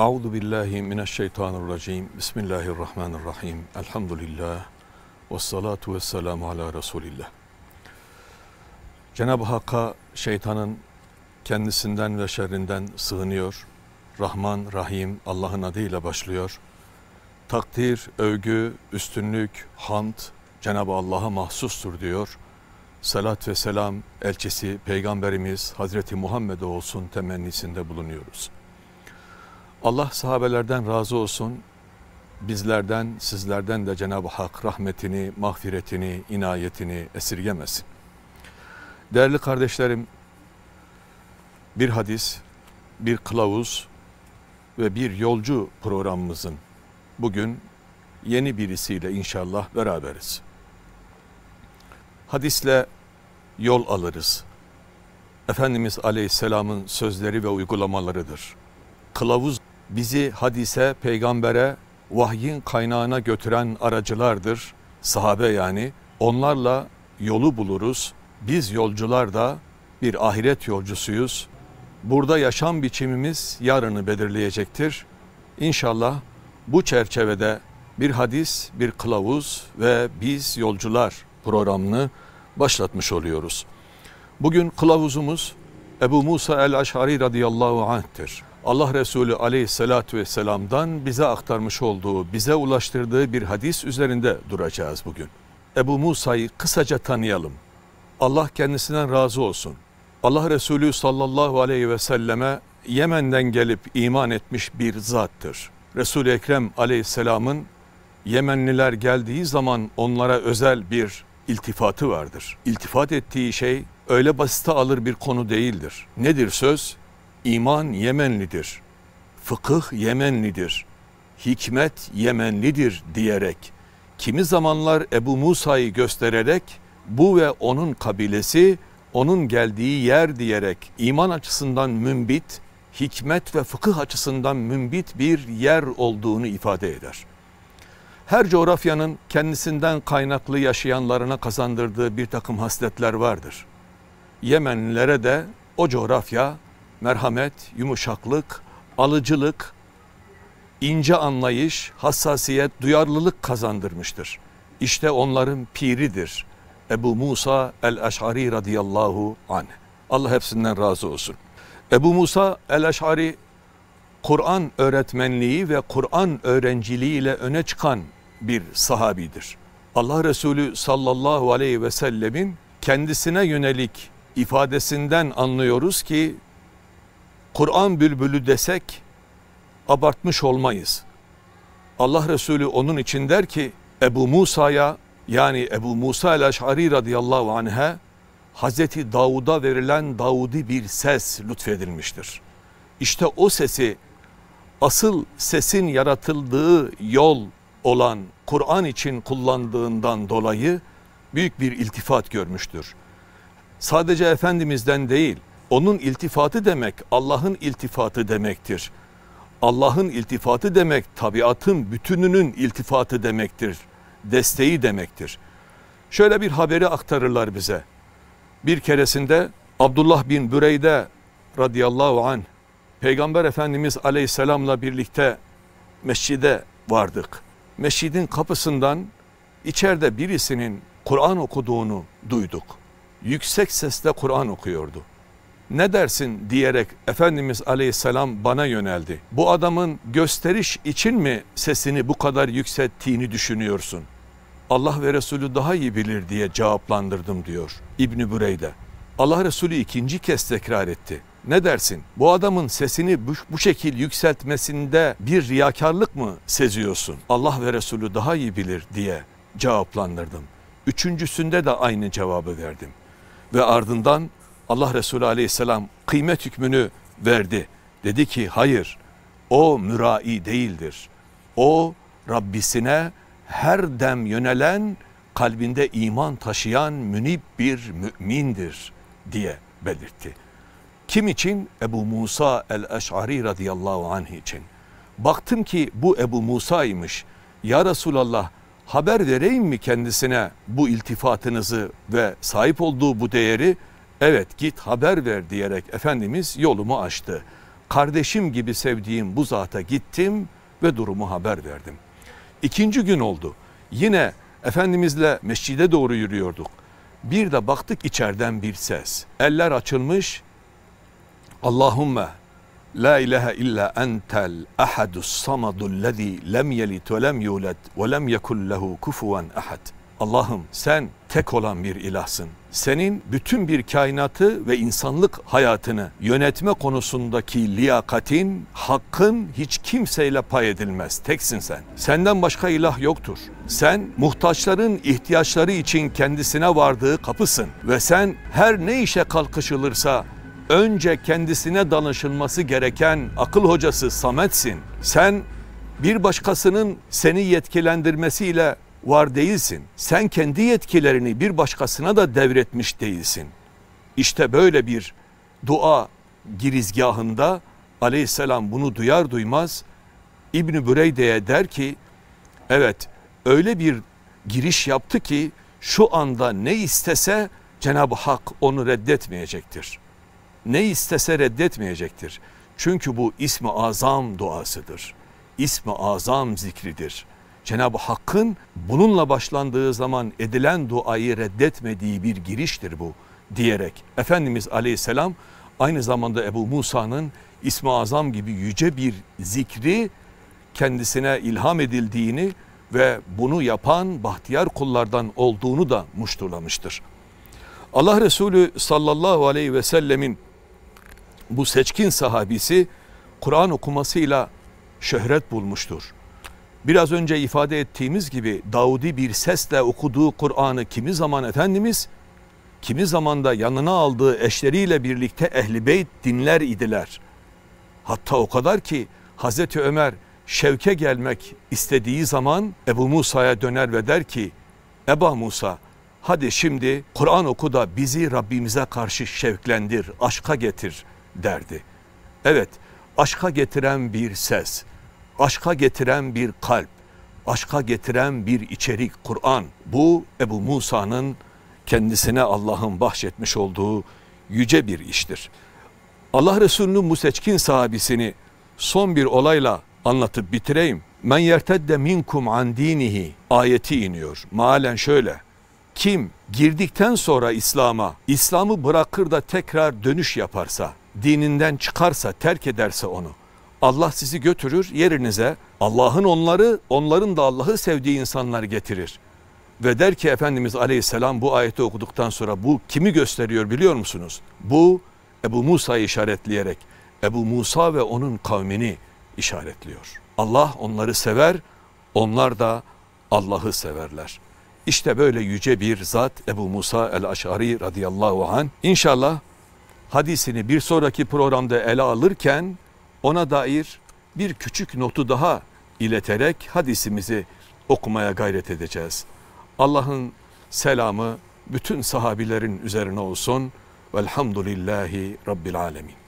Euzu billahi mineşşeytanirracim. Bismillahirrahmanirrahim. Elhamdülillah. Ve salatu ve selamu ala Resulillah. Cenab-ı Hakk'a şeytanın kendisinden ve şerrinden sığınıyor. Rahman, Rahim Allah'ın adıyla başlıyor. Takdir, övgü, üstünlük, hamd Cenab-ı Allah'a mahsustur diyor. Salat ve selam elçisi Peygamberimiz Hazreti Muhammed'e olsun temennisinde bulunuyoruz.'' Allah sahabelerden razı olsun. Bizlerden, sizlerden de Cenab-ı Hak rahmetini, mağfiretini, inayetini esirgemesin. Değerli kardeşlerim, bir hadis, bir kılavuz ve bir yolcu programımızın bugün yeni birisiyle inşallah beraberiz. Hadisle yol alırız. Efendimiz Aleyhisselam'ın sözleri ve uygulamalarıdır. Kılavuz bizi hadise, peygambere, vahyin kaynağına götüren aracılardır. Sahabe yani. Onlarla yolu buluruz. Biz yolcular da bir ahiret yolcusuyuz. Burada yaşam biçimimiz yarını belirleyecektir. İnşallah bu çerçevede bir hadis, bir kılavuz ve biz yolcular programını başlatmış oluyoruz. Bugün kılavuzumuz Ebu Musa el-Aş'ari radıyallahu anh'tir. Allah Resulü aleyhissalatü vesselam'dan bize aktarmış olduğu, bize ulaştırdığı bir hadis üzerinde duracağız bugün. Ebu Musa'yı kısaca tanıyalım. Allah kendisinden razı olsun. Allah Resulü sallallahu aleyhi ve selleme Yemen'den gelip iman etmiş bir zattır. Resul-i Ekrem aleyhisselamın Yemenliler geldiği zaman onlara özel bir iltifatı vardır. İltifat ettiği şey öyle basite alır bir konu değildir. Nedir söz? İman Yemenlidir, fıkıh Yemenlidir, hikmet Yemenlidir diyerek kimi zamanlar Ebu Musa'yı göstererek bu ve onun kabilesi onun geldiği yer diyerek iman açısından mümbit, hikmet ve fıkıh açısından mümbit bir yer olduğunu ifade eder. Her coğrafyanın kendisinden kaynaklı yaşayanlarına kazandırdığı bir takım hasletler vardır. Yemenlilere de o coğrafya merhamet, yumuşaklık, alıcılık, ince anlayış, hassasiyet, duyarlılık kazandırmıştır. İşte onların piridir. Ebu Musa el-Eş'ari radıyallahu anh. Allah hepsinden razı olsun. Ebu Musa el-Eş'ari Kur'an öğretmenliği ve Kur'an öğrenciliği ile öne çıkan bir sahabidir. Allah Resulü sallallahu aleyhi ve sellemin kendisine yönelik ifadesinden anlıyoruz ki Kur'an bülbülü desek abartmış olmayız. Allah Resulü onun için der ki Ebu Musa'ya yani Ebu Musa el-Eş'ari radıyallahu anh'e Hazreti Davud'a verilen Davudi bir ses lütfedilmiştir. İşte o sesi asıl sesin yaratıldığı yol olan Kur'an için kullandığından dolayı büyük bir iltifat görmüştür. Sadece Efendimiz'den değil onun iltifatı demek Allah'ın iltifatı demektir. Allah'ın iltifatı demek tabiatın bütününün iltifatı demektir. Desteği demektir. Şöyle bir haberi aktarırlar bize. Bir keresinde Abdullah bin Büreyde radıyallahu anh Peygamber Efendimiz aleyhisselamla birlikte mescide vardık. Mescidin kapısından içeride birisinin Kur'an okuduğunu duyduk. Yüksek sesle Kur'an okuyordu ne dersin diyerek Efendimiz aleyhisselam bana yöneldi. Bu adamın gösteriş için mi sesini bu kadar yükselttiğini düşünüyorsun? Allah ve Resulü daha iyi bilir diye cevaplandırdım diyor İbni Bureyde. Allah Resulü ikinci kez tekrar etti. Ne dersin? Bu adamın sesini bu, bu şekil yükseltmesinde bir riyakarlık mı seziyorsun? Allah ve Resulü daha iyi bilir diye cevaplandırdım. Üçüncüsünde de aynı cevabı verdim. Ve ardından Allah Resulü aleyhisselam kıymet hükmünü verdi. Dedi ki hayır o mürai değildir. O Rabbisine her dem yönelen kalbinde iman taşıyan münib bir mümindir diye belirtti. Kim için? Ebu Musa el-Eş'ari radıyallahu anh için. Baktım ki bu Ebu Musa'ymış. Ya Resulallah haber vereyim mi kendisine bu iltifatınızı ve sahip olduğu bu değeri? Evet git haber ver diyerek Efendimiz yolumu açtı. Kardeşim gibi sevdiğim bu zata gittim ve durumu haber verdim. İkinci gün oldu. Yine Efendimizle mescide doğru yürüyorduk. Bir de baktık içeriden bir ses. Eller açılmış. Allahümme La ilahe illa entel ahadus samadul lezi lem yelit ve lem yulet ve lem yekul lehu kufuven ahad.'' Allah'ım sen tek olan bir ilahsın. Senin bütün bir kainatı ve insanlık hayatını yönetme konusundaki liyakatin, hakkın hiç kimseyle pay edilmez. Teksin sen. Senden başka ilah yoktur. Sen muhtaçların ihtiyaçları için kendisine vardığı kapısın. Ve sen her ne işe kalkışılırsa önce kendisine danışılması gereken akıl hocası Samet'sin. Sen bir başkasının seni yetkilendirmesiyle var değilsin. Sen kendi yetkilerini bir başkasına da devretmiş değilsin. İşte böyle bir dua girizgahında aleyhisselam bunu duyar duymaz İbni Büreyde'ye der ki evet öyle bir giriş yaptı ki şu anda ne istese Cenab-ı Hak onu reddetmeyecektir. Ne istese reddetmeyecektir. Çünkü bu ismi azam duasıdır. İsmi azam zikridir. Cenab-ı Hakk'ın bununla başlandığı zaman edilen duayı reddetmediği bir giriştir bu diyerek Efendimiz aleyhisselam aynı zamanda Ebu Musa'nın İsmi Azam gibi yüce bir zikri kendisine ilham edildiğini ve bunu yapan bahtiyar kullardan olduğunu da muşturlamıştır. Allah Resulü sallallahu aleyhi ve sellemin bu seçkin sahabisi Kur'an okumasıyla şöhret bulmuştur. Biraz önce ifade ettiğimiz gibi Davudi bir sesle okuduğu Kur'an'ı kimi zaman Efendimiz, kimi zaman da yanına aldığı eşleriyle birlikte Ehli Beyt dinler idiler. Hatta o kadar ki Hazreti Ömer şevke gelmek istediği zaman Ebu Musa'ya döner ve der ki Eba Musa hadi şimdi Kur'an oku da bizi Rabbimize karşı şevklendir, aşka getir derdi. Evet aşka getiren bir ses aşka getiren bir kalp, aşka getiren bir içerik Kur'an. Bu Ebu Musa'nın kendisine Allah'ın bahşetmiş olduğu yüce bir iştir. Allah Resulü'nün bu seçkin sahabisini son bir olayla anlatıp bitireyim. Men yertedde minkum an dinihi ayeti iniyor. Malen şöyle. Kim girdikten sonra İslam'a, İslam'ı bırakır da tekrar dönüş yaparsa, dininden çıkarsa, terk ederse onu. Allah sizi götürür yerinize Allah'ın onları onların da Allah'ı sevdiği insanlar getirir. Ve der ki Efendimiz Aleyhisselam bu ayeti okuduktan sonra bu kimi gösteriyor biliyor musunuz? Bu Ebu Musa'yı işaretleyerek Ebu Musa ve onun kavmini işaretliyor. Allah onları sever, onlar da Allah'ı severler. İşte böyle yüce bir zat Ebu Musa el-Aş'ari radıyallahu an. İnşallah hadisini bir sonraki programda ele alırken ona dair bir küçük notu daha ileterek hadisimizi okumaya gayret edeceğiz. Allah'ın selamı bütün sahabilerin üzerine olsun. Velhamdülillahi Rabbil Alemin.